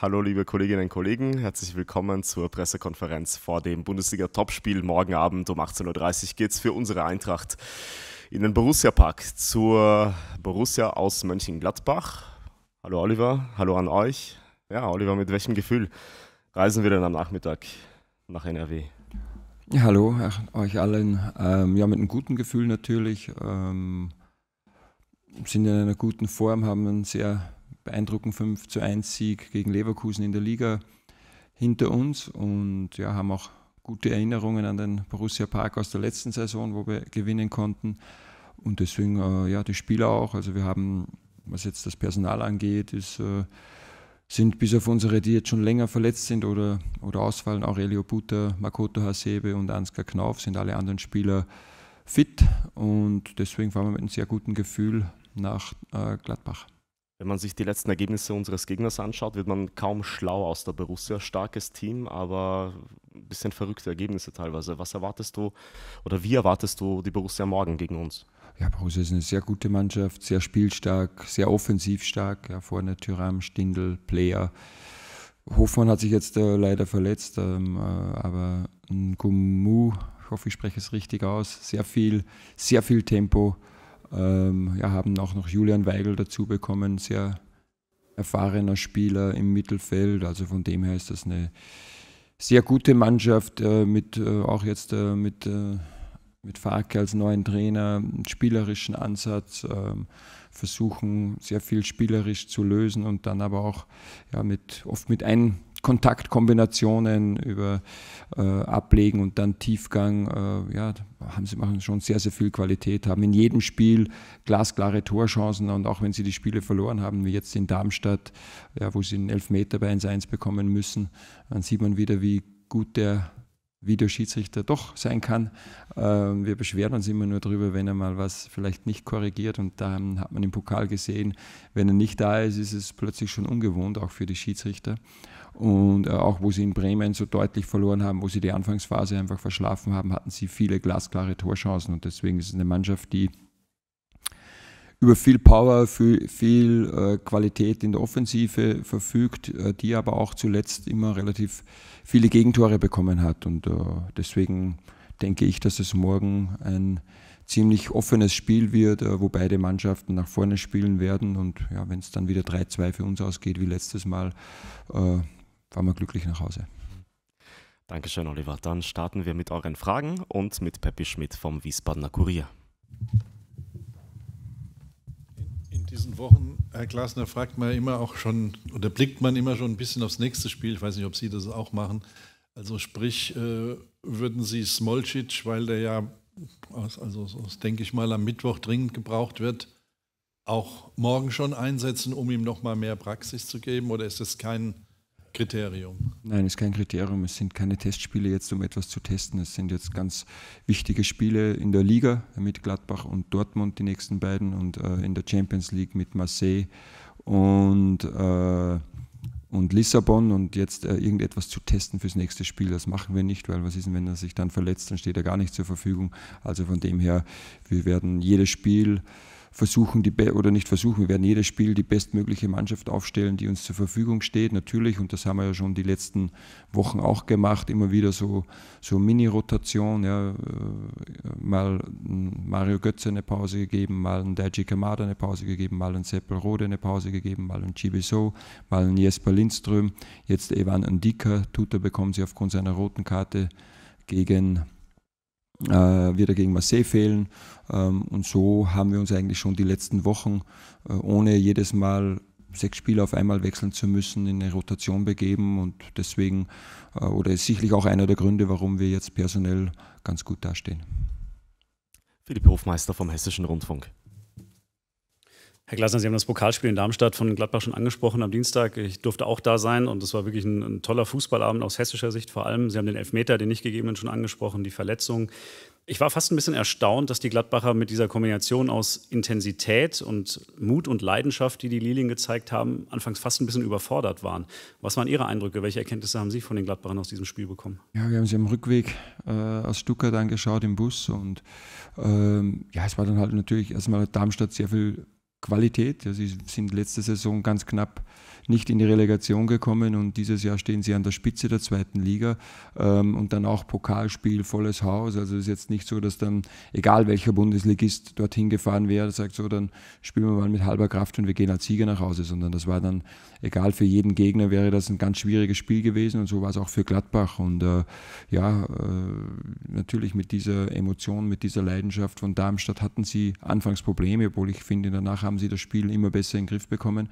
Hallo liebe Kolleginnen und Kollegen, herzlich willkommen zur Pressekonferenz vor dem Bundesliga-Topspiel. Morgen Abend um 18.30 Uhr geht es für unsere Eintracht in den Borussia-Park zur Borussia aus Mönchengladbach. Hallo Oliver, hallo an euch. Ja, Oliver, mit welchem Gefühl reisen wir denn am Nachmittag nach NRW? Ja, hallo euch allen. Ähm, ja, mit einem guten Gefühl natürlich. Ähm, sind in einer guten Form, haben einen sehr beeindruckenden 5 zu 1 Sieg gegen Leverkusen in der Liga hinter uns und ja, haben auch gute Erinnerungen an den Borussia Park aus der letzten Saison, wo wir gewinnen konnten. Und deswegen, äh, ja, die Spieler auch. Also wir haben, was jetzt das Personal angeht, ist, äh, sind bis auf unsere, die jetzt schon länger verletzt sind oder, oder ausfallen, Aurelio Buter, Makoto Hasebe und Ansgar Knauf, sind alle anderen Spieler fit. Und deswegen fahren wir mit einem sehr guten Gefühl nach äh, Gladbach. Wenn man sich die letzten Ergebnisse unseres Gegners anschaut, wird man kaum schlau aus der Borussia. Starkes Team, aber ein bisschen verrückte Ergebnisse teilweise. Was erwartest du oder wie erwartest du die Borussia morgen gegen uns? Ja, Borussia ist eine sehr gute Mannschaft, sehr spielstark, sehr offensiv stark. Ja, vorne Tyram, Stindl, Player. Hofmann hat sich jetzt äh, leider verletzt, ähm, äh, aber Gumu, ich hoffe, ich spreche es richtig aus, sehr viel, sehr viel Tempo. Ähm, ja, haben auch noch Julian Weigel dazu bekommen, sehr erfahrener Spieler im Mittelfeld. Also von dem her ist das eine sehr gute Mannschaft, äh, mit, äh, auch jetzt äh, mit, äh, mit Farke als neuen Trainer, spielerischen Ansatz, ähm, versuchen sehr viel spielerisch zu lösen und dann aber auch ja, mit, oft mit ein Kontaktkombinationen, über äh, Ablegen und dann Tiefgang, äh, ja, haben sie machen schon sehr, sehr viel Qualität, haben in jedem Spiel glasklare Torchancen und auch wenn sie die Spiele verloren haben, wie jetzt in Darmstadt, ja, wo sie einen Elfmeter bei 1-1 bekommen müssen, dann sieht man wieder, wie gut der Videoschiedsrichter doch sein kann. Ähm, wir beschweren uns immer nur darüber, wenn er mal was vielleicht nicht korrigiert und dann hat man im Pokal gesehen, wenn er nicht da ist, ist es plötzlich schon ungewohnt, auch für die Schiedsrichter. Und äh, auch wo sie in Bremen so deutlich verloren haben, wo sie die Anfangsphase einfach verschlafen haben, hatten sie viele glasklare Torchancen und deswegen ist es eine Mannschaft, die über viel Power, viel, viel äh, Qualität in der Offensive verfügt, äh, die aber auch zuletzt immer relativ viele Gegentore bekommen hat. Und äh, deswegen denke ich, dass es morgen ein ziemlich offenes Spiel wird, äh, wo beide Mannschaften nach vorne spielen werden. Und ja, wenn es dann wieder 3-2 für uns ausgeht wie letztes Mal, äh, fahren wir glücklich nach Hause. Dankeschön, Oliver. Dann starten wir mit euren Fragen und mit Peppi Schmidt vom Wiesbadener Kurier. Wochen, Herr Glasner, fragt man immer auch schon oder blickt man immer schon ein bisschen aufs nächste Spiel. Ich weiß nicht, ob Sie das auch machen. Also sprich, äh, würden Sie Smolcic, weil der ja, aus, also aus, denke ich mal, am Mittwoch dringend gebraucht wird, auch morgen schon einsetzen, um ihm nochmal mehr Praxis zu geben? Oder ist das kein Kriterium. Nein, es ist kein Kriterium. Es sind keine Testspiele jetzt, um etwas zu testen. Es sind jetzt ganz wichtige Spiele in der Liga mit Gladbach und Dortmund, die nächsten beiden, und äh, in der Champions League mit Marseille und, äh, und Lissabon. Und jetzt äh, irgendetwas zu testen fürs nächste Spiel, das machen wir nicht, weil was ist denn, wenn er sich dann verletzt, dann steht er gar nicht zur Verfügung. Also von dem her, wir werden jedes Spiel versuchen, die Be oder nicht versuchen, wir werden jedes Spiel die bestmögliche Mannschaft aufstellen, die uns zur Verfügung steht, natürlich. Und das haben wir ja schon die letzten Wochen auch gemacht, immer wieder so, so Mini-Rotation. Ja, äh, mal Mario Götze eine Pause gegeben, mal ein Daji Kamada eine Pause gegeben, mal ein Seppel Rode eine Pause gegeben, mal ein Chibiso, mal ein Jesper Lindström, jetzt Evan Andika, Tutor bekommen sie aufgrund seiner roten Karte gegen äh, wird er gegen Marseille fehlen. Ähm, und so haben wir uns eigentlich schon die letzten Wochen, äh, ohne jedes Mal sechs Spiele auf einmal wechseln zu müssen, in eine Rotation begeben. Und deswegen, äh, oder ist sicherlich auch einer der Gründe, warum wir jetzt personell ganz gut dastehen. Philipp Hofmeister vom Hessischen Rundfunk. Herr Glasner, Sie haben das Pokalspiel in Darmstadt von Gladbach schon angesprochen am Dienstag. Ich durfte auch da sein und es war wirklich ein, ein, toller Fußballabend aus hessischer Sicht vor allem. Sie haben den Elfmeter, den nicht gegebenen, schon angesprochen, die Verletzung. Ich war fast ein bisschen erstaunt, dass die Gladbacher mit dieser Kombination aus Intensität und Mut und Leidenschaft, die die Lilien gezeigt haben, anfangs fast ein bisschen überfordert waren. Was waren Ihre Eindrücke? Welche Erkenntnisse haben Sie von den Gladbachern aus diesem Spiel bekommen? Ja, wir haben sie am Rückweg äh, aus Stuttgart angeschaut im Bus und ähm, ja, es war dann halt natürlich erstmal Darmstadt sehr viel Qualität. Ja, sie sind letzte Saison ganz knapp nicht in die Relegation gekommen und dieses Jahr stehen sie an der Spitze der zweiten Liga ähm, und dann auch Pokalspiel, volles Haus. Also es ist jetzt nicht so, dass dann, egal welcher Bundesligist dorthin gefahren wäre, sagt so, dann spielen wir mal mit halber Kraft und wir gehen als Sieger nach Hause, sondern das war dann, egal für jeden Gegner, wäre das ein ganz schwieriges Spiel gewesen und so war es auch für Gladbach. Und äh, ja, äh, natürlich mit dieser Emotion, mit dieser Leidenschaft von Darmstadt hatten sie anfangs Probleme, obwohl ich finde, in der Nachhaltigkeit haben sie das Spiel immer besser in den Griff bekommen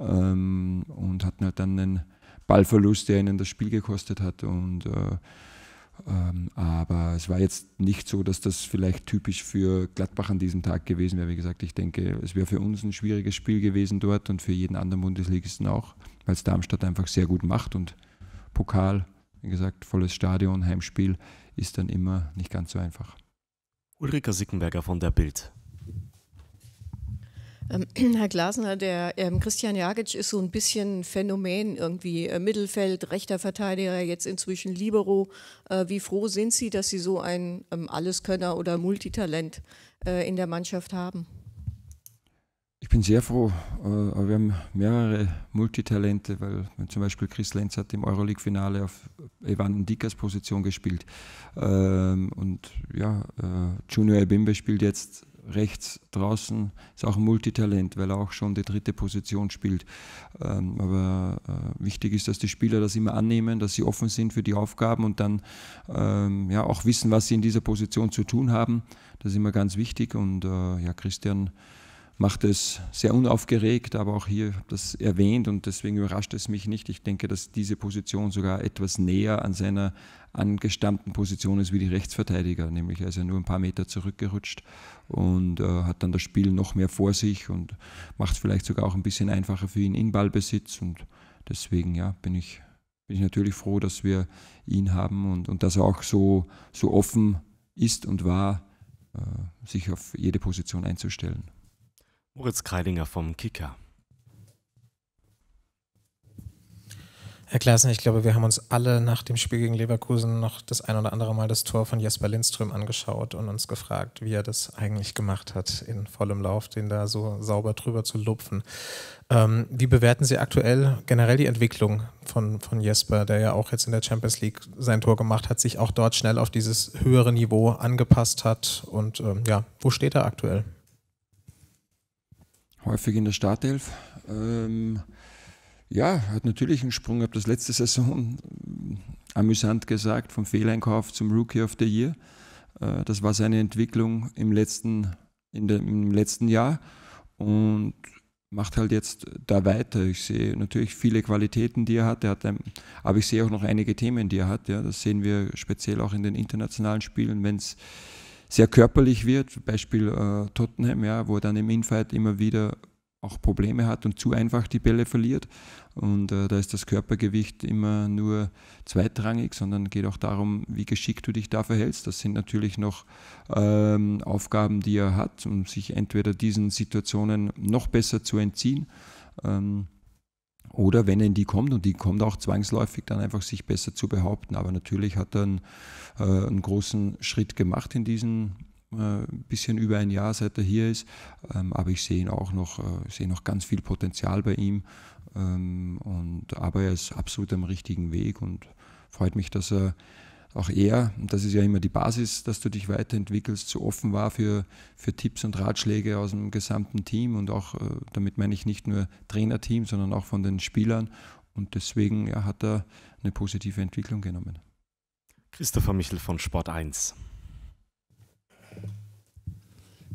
ähm, und hatten halt dann einen Ballverlust, der ihnen das Spiel gekostet hat. Und, äh, ähm, aber es war jetzt nicht so, dass das vielleicht typisch für Gladbach an diesem Tag gewesen wäre. Wie gesagt, ich denke, es wäre für uns ein schwieriges Spiel gewesen dort und für jeden anderen Bundesligisten auch, weil es Darmstadt einfach sehr gut macht und Pokal, wie gesagt, volles Stadion, Heimspiel ist dann immer nicht ganz so einfach. Ulrika Sickenberger von der Bild. Ähm, Herr Glasner, der ähm, Christian Jagic ist so ein bisschen Phänomen irgendwie. Äh, Mittelfeld, rechter Verteidiger, jetzt inzwischen Libero. Äh, wie froh sind Sie, dass Sie so ein ähm, Alleskönner oder Multitalent äh, in der Mannschaft haben? Ich bin sehr froh, äh, aber wir haben mehrere Multitalente, weil zum Beispiel Chris Lenz hat im Euroleague-Finale auf Evan Dickers Position gespielt. Ähm, und ja, äh, Junior Ebimbe spielt jetzt rechts draußen, ist auch ein Multitalent, weil er auch schon die dritte Position spielt. Ähm, aber äh, wichtig ist, dass die Spieler das immer annehmen, dass sie offen sind für die Aufgaben und dann ähm, ja, auch wissen, was sie in dieser Position zu tun haben. Das ist immer ganz wichtig und äh, ja, Christian macht es sehr unaufgeregt, aber auch hier habe das erwähnt und deswegen überrascht es mich nicht. Ich denke, dass diese Position sogar etwas näher an seiner angestammten Position ist wie die Rechtsverteidiger, nämlich er ist ja nur ein paar Meter zurückgerutscht und äh, hat dann das Spiel noch mehr vor sich und macht es vielleicht sogar auch ein bisschen einfacher für ihn in Ballbesitz und deswegen ja, bin ich, bin ich natürlich froh, dass wir ihn haben und, und dass er auch so, so offen ist und war, äh, sich auf jede Position einzustellen. Moritz Kreidinger vom Kicker. Herr Klaassen, ich glaube, wir haben uns alle nach dem Spiel gegen Leverkusen noch das ein oder andere Mal das Tor von Jesper Lindström angeschaut und uns gefragt, wie er das eigentlich gemacht hat, in vollem Lauf, den da so sauber drüber zu lupfen. Ähm, wie bewerten Sie aktuell generell die Entwicklung von, von Jesper, der ja auch jetzt in der Champions League sein Tor gemacht hat, sich auch dort schnell auf dieses höhere Niveau angepasst hat? Und ähm, ja, wo steht er aktuell? häufig in der Startelf. Ähm, ja, hat natürlich einen Sprung, Ich habe das letzte Saison ähm, amüsant gesagt, vom Fehleinkauf zum Rookie of the Year. Äh, das war seine Entwicklung im letzten, in dem, im letzten Jahr und macht halt jetzt da weiter. Ich sehe natürlich viele Qualitäten, die er hat, er hat ein, aber ich sehe auch noch einige Themen, die er hat. Ja. Das sehen wir speziell auch in den internationalen Spielen, wenn es sehr körperlich wird, Beispiel äh, Tottenham, ja, wo er dann im Infight immer wieder auch Probleme hat und zu einfach die Bälle verliert. Und äh, da ist das Körpergewicht immer nur zweitrangig, sondern geht auch darum, wie geschickt du dich da verhältst. Das sind natürlich noch ähm, Aufgaben, die er hat, um sich entweder diesen Situationen noch besser zu entziehen. Ähm, oder wenn er in die kommt, und die kommt auch zwangsläufig, dann einfach sich besser zu behaupten. Aber natürlich hat er einen, äh, einen großen Schritt gemacht in diesen äh, bisschen über ein Jahr, seit er hier ist. Ähm, aber ich sehe ihn auch noch, äh, sehe noch ganz viel Potenzial bei ihm. Ähm, und, aber er ist absolut am richtigen Weg und freut mich, dass er auch er, und das ist ja immer die Basis, dass du dich weiterentwickelst, so offen war für, für Tipps und Ratschläge aus dem gesamten Team und auch, äh, damit meine ich nicht nur Trainerteam, sondern auch von den Spielern. Und deswegen ja, hat er eine positive Entwicklung genommen. Christopher Michel von Sport 1.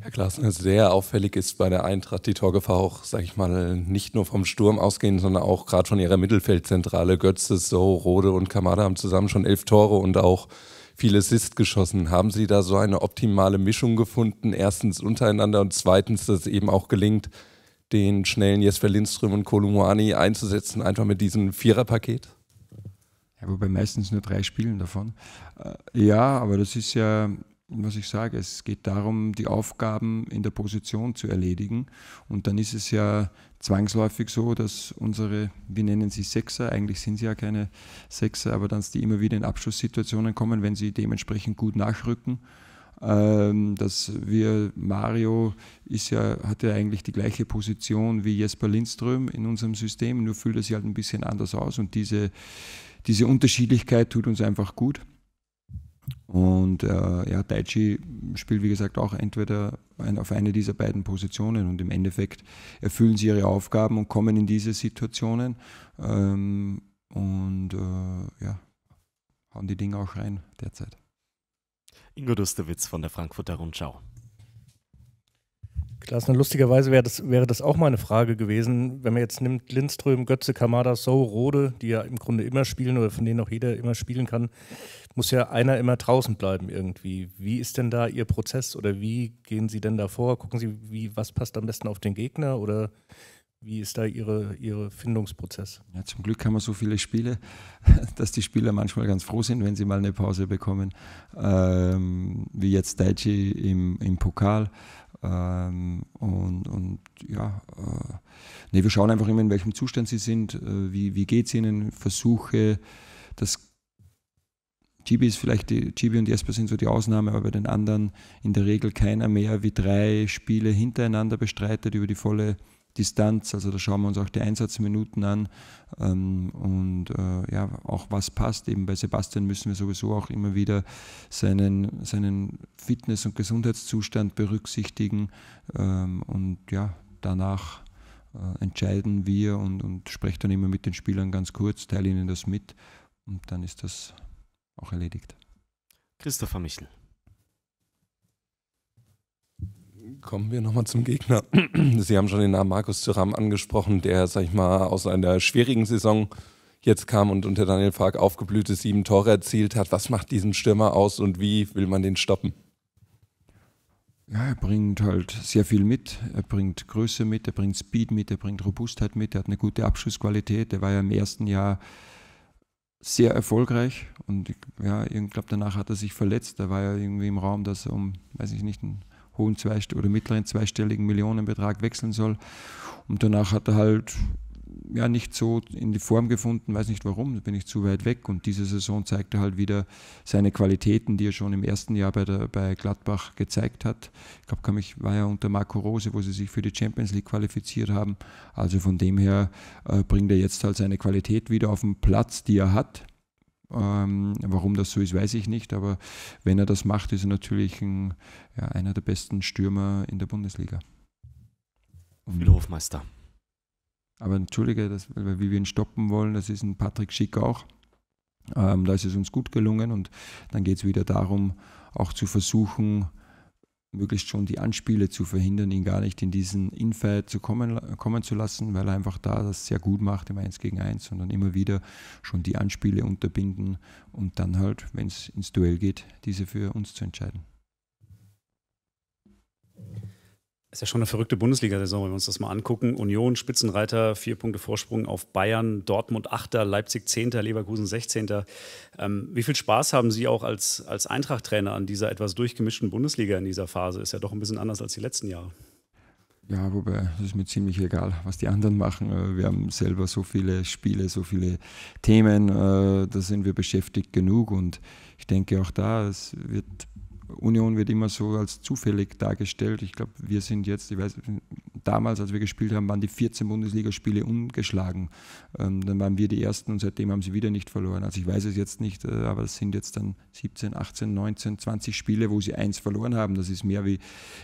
Herr Klaasner, äh, sehr auffällig ist bei der Eintracht die Torgefahr auch, sage ich mal, nicht nur vom Sturm ausgehend, sondern auch gerade von ihrer Mittelfeldzentrale. Götze, So, Rode und Kamada haben zusammen schon elf Tore und auch viele Assists geschossen. Haben Sie da so eine optimale Mischung gefunden? Erstens untereinander und zweitens, dass es eben auch gelingt, den schnellen Jesper Lindström und Kolumuani einzusetzen, einfach mit diesem Viererpaket? Ja, wobei meistens nur drei spielen davon. Äh, ja, aber das ist ja was ich sage. Es geht darum, die Aufgaben in der Position zu erledigen. Und dann ist es ja zwangsläufig so, dass unsere, wir nennen sie Sechser, eigentlich sind sie ja keine Sechser, aber dann die immer wieder in Abschlusssituationen kommen, wenn sie dementsprechend gut nachrücken. Ähm, dass wir, Mario ist ja, hat ja eigentlich die gleiche Position wie Jesper Lindström in unserem System, nur fühlt er sich halt ein bisschen anders aus und diese, diese Unterschiedlichkeit tut uns einfach gut. Und äh, ja, Daichi spielt wie gesagt auch entweder ein, auf eine dieser beiden Positionen und im Endeffekt erfüllen sie ihre Aufgaben und kommen in diese Situationen ähm, und äh, ja, hauen die Dinge auch rein derzeit. Ingo Dusterwitz von der Frankfurter Rundschau. Klassen, lustigerweise wäre das, wäre das auch mal eine Frage gewesen, wenn man jetzt nimmt Lindström, Götze, Kamada, So, Rode, die ja im Grunde immer spielen oder von denen auch jeder immer spielen kann, muss ja einer immer draußen bleiben irgendwie. Wie ist denn da Ihr Prozess oder wie gehen Sie denn da vor? Gucken Sie, wie, was passt am besten auf den Gegner oder wie ist da Ihr Ihre Findungsprozess? Ja, zum Glück haben wir so viele Spiele, dass die Spieler manchmal ganz froh sind, wenn sie mal eine Pause bekommen. Ähm, wie jetzt Daichi im, im Pokal. Ähm, und, und ja, äh, nee, wir schauen einfach immer, in welchem Zustand sie sind, äh, wie, wie geht es ihnen, versuche das Gibi ist vielleicht, die, Gibi und Jesper sind so die Ausnahme, aber bei den anderen in der Regel keiner mehr wie drei Spiele hintereinander bestreitet über die volle Distanz. Also da schauen wir uns auch die Einsatzminuten an ähm, und äh, ja, auch was passt. Eben bei Sebastian müssen wir sowieso auch immer wieder seinen, seinen Fitness- und Gesundheitszustand berücksichtigen ähm, und ja, danach äh, entscheiden wir und, und spreche dann immer mit den Spielern ganz kurz, teile ihnen das mit und dann ist das auch erledigt. Christopher Michel. Kommen wir nochmal zum Gegner. Sie haben schon den Namen Markus Thuram angesprochen, der, sag ich mal, aus einer schwierigen Saison jetzt kam und unter Daniel Fark aufgeblühte sieben Tore erzielt hat. Was macht diesen Stürmer aus und wie will man den stoppen? Ja, er bringt halt sehr viel mit. Er bringt Größe mit, er bringt Speed mit, er bringt Robustheit mit, er hat eine gute Abschlussqualität. Er war ja im ersten Jahr sehr erfolgreich und ja, ich glaube, danach hat er sich verletzt. Da war ja irgendwie im Raum, dass er um, weiß ich nicht, ein hohen Zweist oder mittleren zweistelligen Millionenbetrag wechseln soll. Und danach hat er halt ja nicht so in die Form gefunden, weiß nicht warum, bin ich zu weit weg. Und diese Saison zeigt er halt wieder seine Qualitäten, die er schon im ersten Jahr bei, der, bei Gladbach gezeigt hat. Ich glaube, ich war ja unter Marco Rose, wo sie sich für die Champions League qualifiziert haben. Also von dem her äh, bringt er jetzt halt seine Qualität wieder auf den Platz, die er hat. Ähm, warum das so ist, weiß ich nicht, aber wenn er das macht, ist er natürlich ein, ja, einer der besten Stürmer in der Bundesliga. Viel mhm. Hofmeister. Aber entschuldige, dass, wie wir ihn stoppen wollen, das ist ein Patrick Schick auch. Ähm, da ist es uns gut gelungen und dann geht es wieder darum, auch zu versuchen, möglichst schon die Anspiele zu verhindern, ihn gar nicht in diesen Infeld zu kommen, kommen zu lassen, weil er einfach da das sehr gut macht im 1 gegen 1, sondern immer wieder schon die Anspiele unterbinden und dann halt, wenn es ins Duell geht, diese für uns zu entscheiden. Ist ja schon eine verrückte Bundesliga-Saison, wenn wir uns das mal angucken. Union, Spitzenreiter, vier Punkte Vorsprung auf Bayern, Dortmund 8., Leipzig 10., Leverkusen 16. Ähm, wie viel Spaß haben Sie auch als, als Eintracht-Trainer an dieser etwas durchgemischten Bundesliga in dieser Phase? Ist ja doch ein bisschen anders als die letzten Jahre. Ja, wobei, es ist mir ziemlich egal, was die anderen machen. Äh, wir haben selber so viele Spiele, so viele Themen, äh, da sind wir beschäftigt genug und ich denke auch da, es wird Union wird immer so als zufällig dargestellt. Ich glaube, wir sind jetzt, ich weiß, damals, als wir gespielt haben, waren die 14 Bundesligaspiele ungeschlagen. Ähm, dann waren wir die Ersten und seitdem haben sie wieder nicht verloren. Also ich weiß es jetzt nicht, äh, aber es sind jetzt dann 17, 18, 19, 20 Spiele, wo sie eins verloren haben. Das ist mehr wie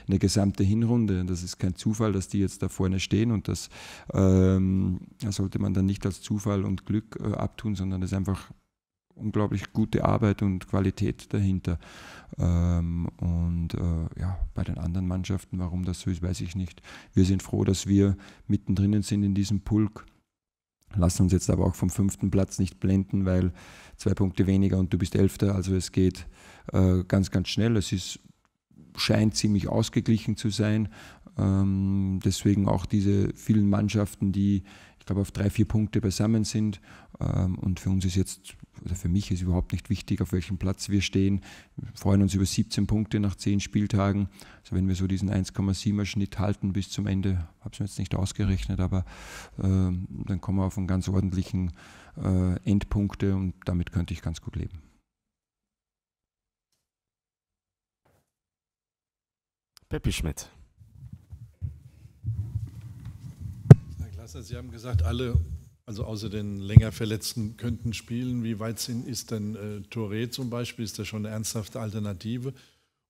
eine gesamte Hinrunde. Das ist kein Zufall, dass die jetzt da vorne stehen und das ähm, sollte man dann nicht als Zufall und Glück äh, abtun, sondern das ist einfach unglaublich gute Arbeit und Qualität dahinter. Ähm, und äh, ja, bei den anderen Mannschaften, warum das so ist, weiß ich nicht. Wir sind froh, dass wir mittendrin sind in diesem Pulk. Lass uns jetzt aber auch vom fünften Platz nicht blenden, weil zwei Punkte weniger und du bist Elfter. Also es geht äh, ganz, ganz schnell. Es ist, scheint ziemlich ausgeglichen zu sein. Ähm, deswegen auch diese vielen Mannschaften, die, ich glaube, auf drei, vier Punkte beisammen sind. Ähm, und für uns ist jetzt oder für mich ist überhaupt nicht wichtig, auf welchem Platz wir stehen. Wir freuen uns über 17 Punkte nach 10 Spieltagen. Also wenn wir so diesen 1,7er Schnitt halten bis zum Ende, habe es mir jetzt nicht ausgerechnet, aber äh, dann kommen wir auf einen ganz ordentlichen äh, Endpunkte und damit könnte ich ganz gut leben. Peppi Schmidt. Herr Klasser, Sie haben gesagt, alle also außer den länger Verletzten könnten spielen. Wie weit sind, ist denn äh, Touré zum Beispiel? Ist das schon eine ernsthafte Alternative?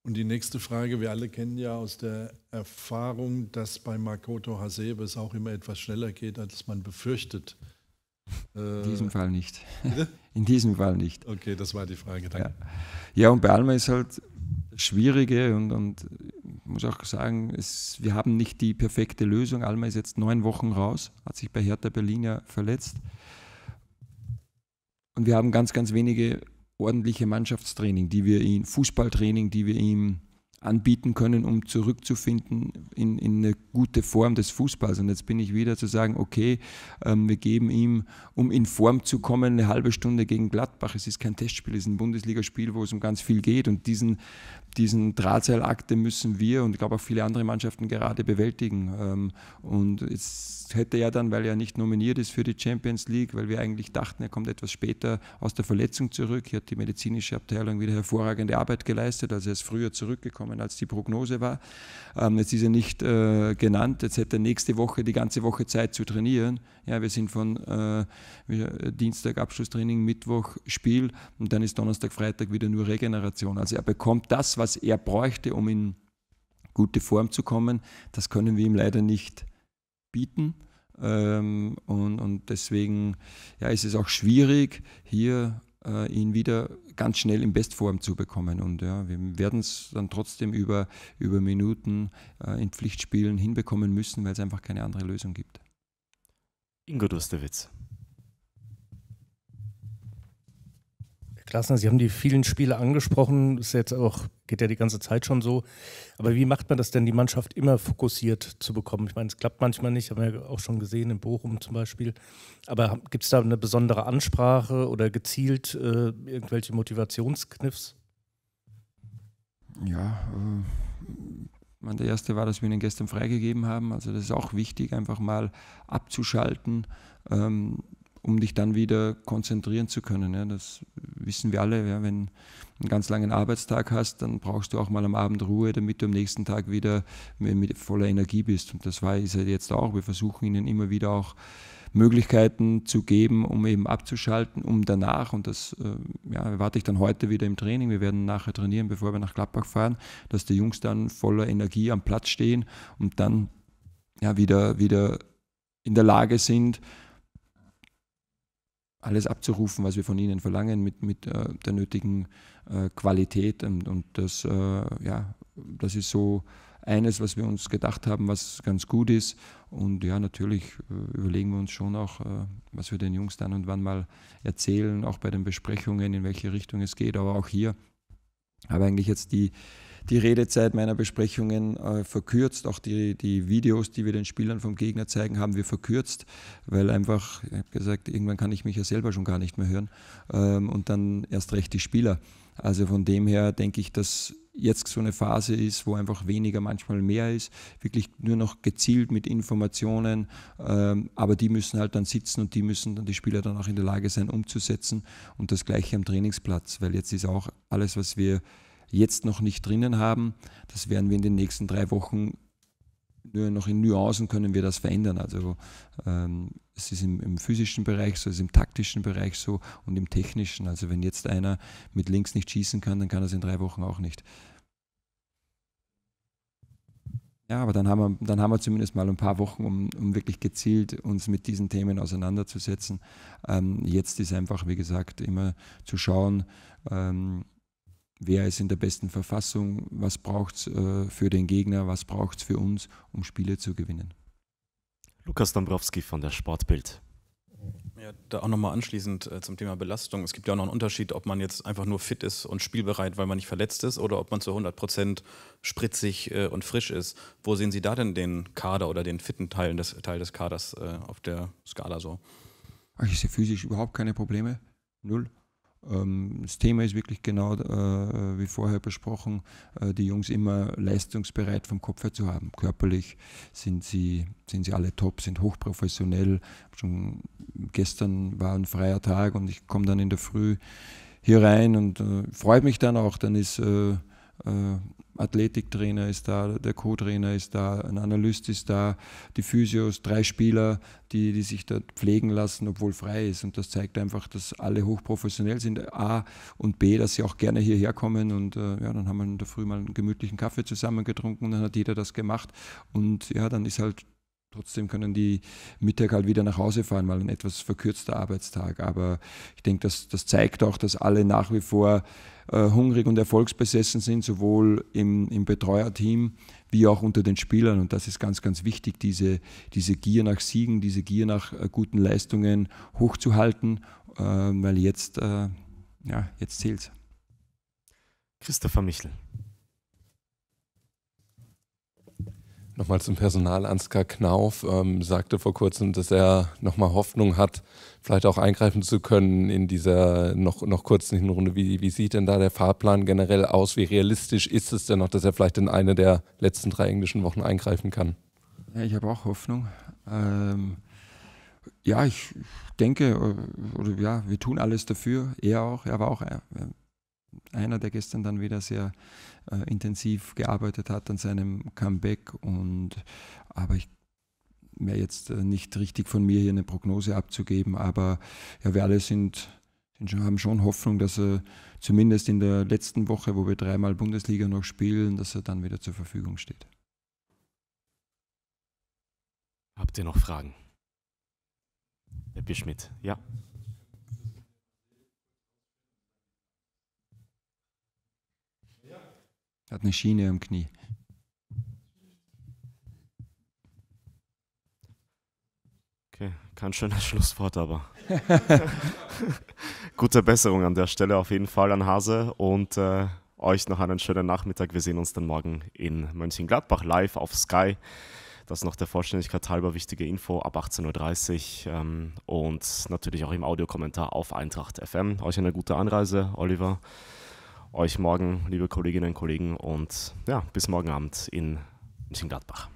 Und die nächste Frage, wir alle kennen ja aus der Erfahrung, dass bei Makoto Hasebe es auch immer etwas schneller geht, als man befürchtet. In diesem äh, Fall nicht. In diesem Fall nicht. Okay, das war die Frage. Danke. Ja. ja, und bei Alma ist halt schwierige und, und muss auch sagen, es, wir haben nicht die perfekte Lösung. Alma ist jetzt neun Wochen raus, hat sich bei Hertha Berlin ja verletzt. Und wir haben ganz, ganz wenige ordentliche Mannschaftstraining, die wir ihm, Fußballtraining, die wir ihm anbieten können, um zurückzufinden in, in, eine gute Form des Fußballs. Und jetzt bin ich wieder zu sagen, okay, ähm, wir geben ihm, um in Form zu kommen, eine halbe Stunde gegen Gladbach. Es ist kein Testspiel, es ist ein Bundesligaspiel, wo es um ganz viel geht. Und diesen, diesen Drahtseilakte müssen wir und ich glaube auch viele andere Mannschaften gerade bewältigen. Ähm, und jetzt hätte er dann, weil er nicht nominiert ist für die Champions League, weil wir eigentlich dachten, er kommt etwas später aus der Verletzung zurück. Hier hat die medizinische Abteilung wieder hervorragende Arbeit geleistet, also er ist früher zurückgekommen gekommen, als die Prognose war. Ähm, jetzt ist er nicht äh, genannt, jetzt hätte er nächste Woche die ganze Woche Zeit zu trainieren. Ja, wir sind von äh, äh, Dienstag Abschlusstraining, Mittwoch Spiel und dann ist Donnerstag, Freitag wieder nur Regeneration. Also er bekommt das, was er bräuchte, um in gute Form zu kommen. Das können wir ihm leider nicht bieten. Ähm, und, und deswegen ja, ist es auch schwierig, hier äh, ihn wieder ganz schnell in Bestform zu bekommen. Und ja, wir werden es dann trotzdem über, über Minuten äh, in Pflichtspielen hinbekommen müssen, weil es einfach keine andere Lösung gibt. Ingo Dusterwitz. Klassen, Sie haben die vielen Spiele angesprochen, ist jetzt auch, geht ja die ganze Zeit schon so. Aber wie macht man das denn, die Mannschaft immer fokussiert zu bekommen? Ich meine, es klappt manchmal nicht, haben wir ja auch schon gesehen, in Bochum zum Beispiel. Aber gibt es da eine besondere Ansprache oder gezielt äh, irgendwelche Motivationskniffs? Ja, äh, der erste war, dass wir ihnen gestern freigegeben haben. Also das ist auch wichtig, einfach mal abzuschalten. Ähm, um dich dann wieder konzentrieren zu können. Ja, das wissen wir alle. Ja, wenn einen ganz langen Arbeitstag hast, dann brauchst du auch mal am Abend Ruhe, damit du am nächsten Tag wieder mit, mit voller Energie bist. Und das war ist halt jetzt auch. Wir versuchen ihnen immer wieder auch Möglichkeiten zu geben, um eben abzuschalten, um danach, und das äh, ja, erwarte ich dann heute wieder im Training, wir werden nachher trainieren, bevor wir nach Gladbach fahren, dass die Jungs dann voller Energie am Platz stehen und dann ja, wieder, wieder in der Lage sind, alles abzurufen, was wir von ihnen verlangen, mit, mit äh, der nötigen äh, Qualität. Und, und das, äh, ja, das ist so eines, was wir uns gedacht haben, was ganz gut ist. Und ja, natürlich äh, überlegen wir uns schon auch, äh, was wir den Jungs dann und wann mal erzählen, auch bei den Besprechungen, in welche Richtung es geht. Aber auch hier habe eigentlich jetzt die die Redezeit meiner Besprechungen äh, verkürzt. Auch die, die Videos, die wir den Spielern vom Gegner zeigen, haben wir verkürzt, weil einfach, ich habe gesagt, irgendwann kann ich mich ja selber schon gar nicht mehr hören ähm, und dann erst recht die Spieler. Also von dem her denke ich, dass jetzt so eine Phase ist, wo einfach weniger manchmal mehr ist, wirklich nur noch gezielt mit Informationen, ähm, aber die müssen halt dann sitzen und die müssen dann die Spieler dann auch in der Lage sein umzusetzen und das gleiche am Trainingsplatz, weil jetzt ist auch alles, was wir jetzt noch nicht drinnen haben. Das werden wir in den nächsten drei Wochen nur noch in Nuancen können wir das verändern. Also ähm, es ist im, im, physischen Bereich so, es ist im taktischen Bereich so und im technischen. Also wenn jetzt einer mit links nicht schießen kann, dann kann er es in drei Wochen auch nicht. Ja, aber dann haben wir, dann haben wir zumindest mal ein paar Wochen, um, um wirklich gezielt uns mit diesen Themen auseinanderzusetzen. Ähm, jetzt ist einfach, wie gesagt, immer zu schauen, ähm, wer ist in der besten Verfassung, was braucht es äh, für den Gegner, was braucht es für uns, um Spiele zu gewinnen. Lukas Dombrowski von der Sportbild. Ja, da auch nochmal anschließend äh, zum Thema Belastung. Es gibt ja auch noch einen Unterschied, ob man jetzt einfach nur fit ist und spielbereit, weil man nicht verletzt ist, oder ob man zu 100 Prozent spritzig äh, und frisch ist. Wo sehen Sie da denn den Kader oder den fitten Teil des, Teil des Kaders äh, auf der Skala so? Ich sehe physisch überhaupt keine Probleme. Null. Ähm, das Thema ist wirklich genau, äh, wie vorher besprochen, äh, die Jungs immer leistungsbereit vom Kopf her zu haben. Körperlich sind sie, sind sie alle top, sind hochprofessionell. Schon gestern war ein freier Tag und ich komme dann in der Früh hier rein und äh, freue mich dann auch. Dann ist äh, äh, Athletiktrainer ist da, der Co-Trainer ist da, ein Analyst ist da, die Physios, drei Spieler, die, die sich da pflegen lassen, obwohl frei ist. Und das zeigt einfach, dass alle hochprofessionell sind, A und B, dass sie auch gerne hierher kommen. Und äh, ja, dann haben wir in der Früh mal einen gemütlichen Kaffee zusammen getrunken und dann hat jeder das gemacht. Und ja, dann ist halt Trotzdem können die Mittag halt wieder nach Hause fahren, mal ein etwas verkürzter Arbeitstag. Aber ich denke, das, das zeigt auch, dass alle nach wie vor äh, hungrig und erfolgsbesessen sind, sowohl im, im Betreuerteam wie auch unter den Spielern. Und das ist ganz, ganz wichtig, diese, diese Gier nach Siegen, diese Gier nach äh, guten Leistungen hochzuhalten, äh, weil jetzt, äh, ja, jetzt zählt's. Christopher Michel. Nochmal zum Personal. Ansgar Knauf ähm, sagte vor kurzem, dass er nochmal Hoffnung hat, vielleicht auch eingreifen zu können in dieser noch, noch kurzen Hinrunde. Wie, wie sieht denn da der Fahrplan generell aus? Wie realistisch ist es denn noch, dass er vielleicht in eine der letzten drei englischen Wochen eingreifen kann? Ja, ich habe auch Hoffnung. Ähm, ja, ich denke, oder, äh, oder ja, wir tun alles dafür. Er auch, er war auch einer, der gestern dann wieder sehr äh, intensiv gearbeitet hat an seinem Comeback. Und aber ich wäre jetzt äh, nicht richtig von mir hier eine Prognose abzugeben, aber ja, wir alle sind, sind schon, haben schon Hoffnung, dass er zumindest in der letzten Woche, wo wir dreimal Bundesliga noch spielen, dass er dann wieder zur Verfügung steht. Habt ihr noch Fragen? Herr Bischmidt, ja. Er hat eine Schiene am Knie. Okay, kein schönes Schlusswort, aber. Gute Besserung an der Stelle auf jeden Fall an Hase und äh, euch noch einen schönen Nachmittag. Wir sehen uns dann morgen in Mönchengladbach live auf Sky. Das ist noch der Vollständigkeit halber wichtige Info ab 18.30 Uhr ähm, und natürlich auch im Audiokommentar auf Eintracht FM. Euch eine gute Anreise, Oliver euch morgen, liebe Kolleginnen und Kollegen, und ja, bis morgen Abend in Mönchengladbach.